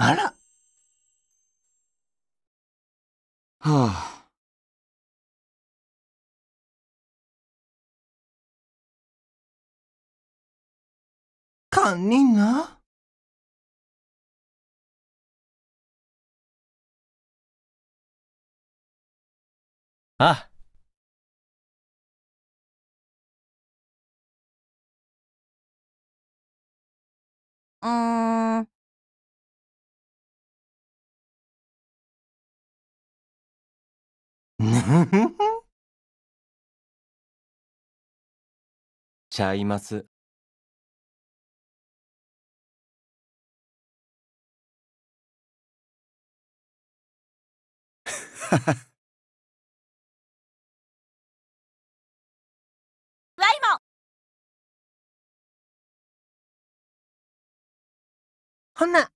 あら。はあ。な。あ。うん。ちゃいます。わいもほんな